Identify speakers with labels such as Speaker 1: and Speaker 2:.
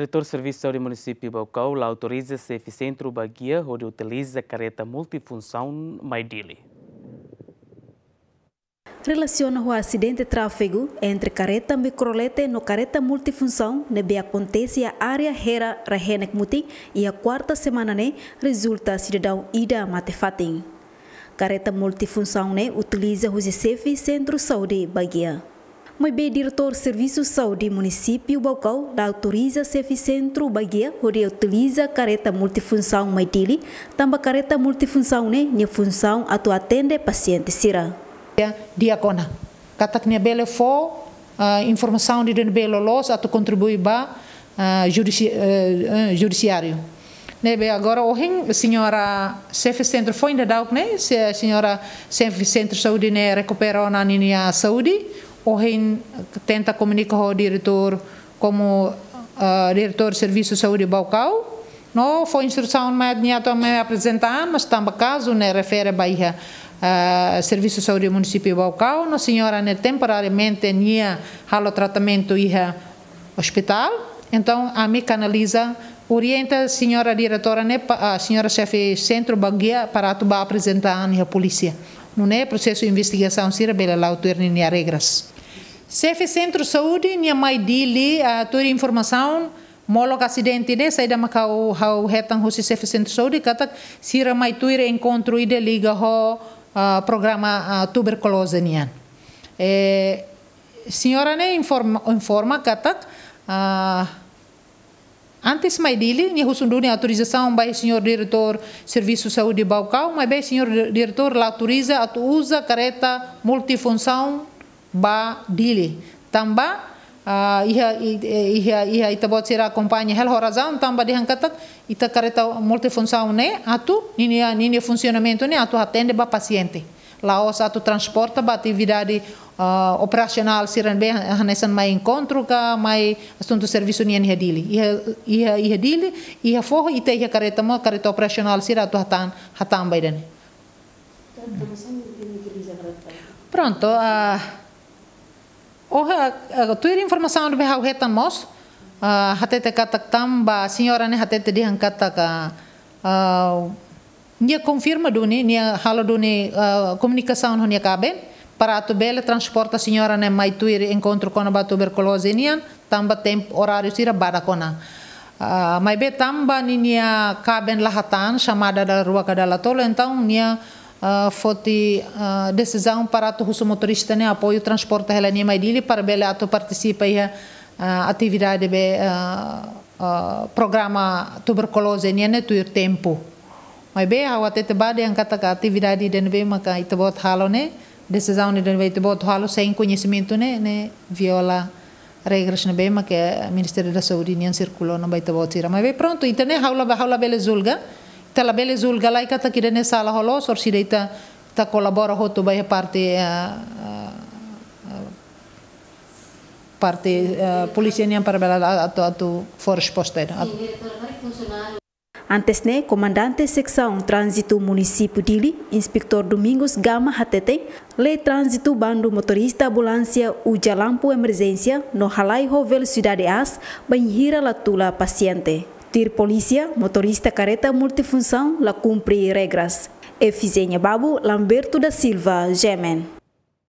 Speaker 1: diretor de serviço Saúde do município de Baucau autoriza CF Centro Baguia, onde utiliza a careta multifunção Maidili. Relaciona o acidente de tráfego entre careta microlete no careta multifunção, nebe né, acontece a área Hera Rehenek Muti e a quarta semana ne né, resulta cidadão Ida Matefatin. Careta multifunção ne né, utiliza o CF Centro Saúde Baguia mas bem diretor Serviço Saúde Município Balcão da autoriza CF Centro Bahia, onde utiliza careta multifunção Maitili, também careta multifunção né, minha função a tu atende paciente sira.
Speaker 2: Diacona, kata minha bela for uh, informação de dentro belo los a tu contribui ba uh, judici, judiciário. Nebe agora o senhora chefe centro foi ainda dauk né? Se a senhora chefe centro saúde né recuperou na linha saúde, Ohin tenta comunicar o diretor como uh, diretor do Serviço de Saúde Balcão. Não foi instrução mas minha de apresentar, mas também caso né refere a Bahia uh, Serviço de Saúde do Município Balcão, a senhora né temporariamente tinha halo tratamento ia hospital. Então a minha canaliza orienta a senhora diretora né a senhora chefe centro Bahia para atuar apresentar né, a polícia. Não é processo de investigação, se bela lá, nem regras. o Centro Saúde, minha mãe dele, a toda informação, molo acidente de né? saída Macau, how retan hosi Chefe Centro Saúde, kata mais tu ir encontro ide liga ho programa tuberculose nian. Eh, senhora né informa, informa kata uh, Antes mai dile, ne rosundu a autorização, vai senhor diretor Serviço de Saúde Balcão, mas bem senhor diretor lá autoriza a usa careta multifunção ba dile. Tambah uh, iha iha iha ita bot sira acompanha hel horazão tamba de hankatak ita careta multifunção né atu nini nini funcionamento né atu atende ba paciente. lao satu transporta ba atividade uh, operasional siran be hanesan mai encontro ka mai assunto serviço nian hedili ia ia ia dili, ia fo ite ia kareta ma kareta operasional sira tu hatan hatan baiden pronto a uh, uh, tu informação do behau hetan mos uh, hatete katak tamba senhora ne hatete dihan katak uh, nia confirma duni nia hala duni uh, comunicação no nia caben para tu bela transporta senhora nem mai tu ir encontro com a tuberculose nia tamba tempo horário sira bada kona uh, mai be tamba nia caben lahatan chamada da rua cadala tolo então nia uh, foti uh, decisão para tu russo motorista né apoio transporta ela nia mai para bela tu participa e uh, atividade be uh, uh, programa tuberculose nia né tu ir tempo Mai be hawa te te bade ang kataka atividade den be maka itebot halo ne decisão ne den be bot halo sem conhecimento ne ne viola regras ne be maka Ministério da Saúde nian circulou não vai itebot tira. Mai be pronto itene haula ba haula bele zulga. Tala bele zulga lai kata kire ne sala holo sor sireita ta colabora hoto bai parte parte polícia nian para bela
Speaker 1: atu atu for resposta. Sim, para funcionário Antes né, comandante secção Trânsito Município Dili, inspector Domingos Gama Hatete, le trânsito bando motorista ambulância uja lampu emergência no halai hovel cidade as, banhira latula paciente. Tir polícia, motorista careta multifunção, la cumpre regras. Efizenha Babu, Lamberto da Silva, Gemen.